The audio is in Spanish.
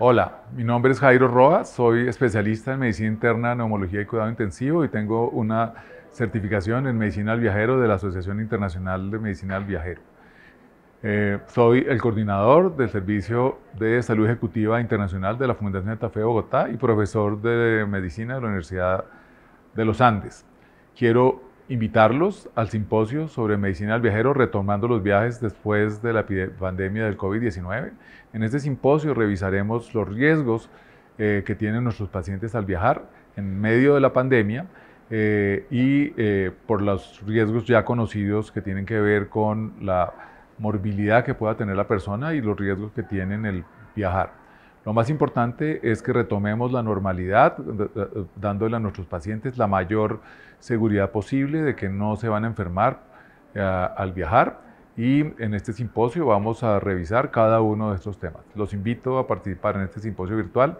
Hola, mi nombre es Jairo Rojas, soy especialista en medicina interna, neumología y cuidado intensivo y tengo una certificación en medicina al viajero de la Asociación Internacional de Medicina al Viajero. Eh, soy el coordinador del Servicio de Salud Ejecutiva Internacional de la Fundación de Bogotá y profesor de medicina de la Universidad de los Andes. Quiero invitarlos al simposio sobre medicina al viajero, retomando los viajes después de la pandemia del COVID-19. En este simposio revisaremos los riesgos eh, que tienen nuestros pacientes al viajar en medio de la pandemia eh, y eh, por los riesgos ya conocidos que tienen que ver con la morbilidad que pueda tener la persona y los riesgos que tienen el viajar. Lo más importante es que retomemos la normalidad, dándole a nuestros pacientes la mayor seguridad posible de que no se van a enfermar eh, al viajar. Y en este simposio vamos a revisar cada uno de estos temas. Los invito a participar en este simposio virtual.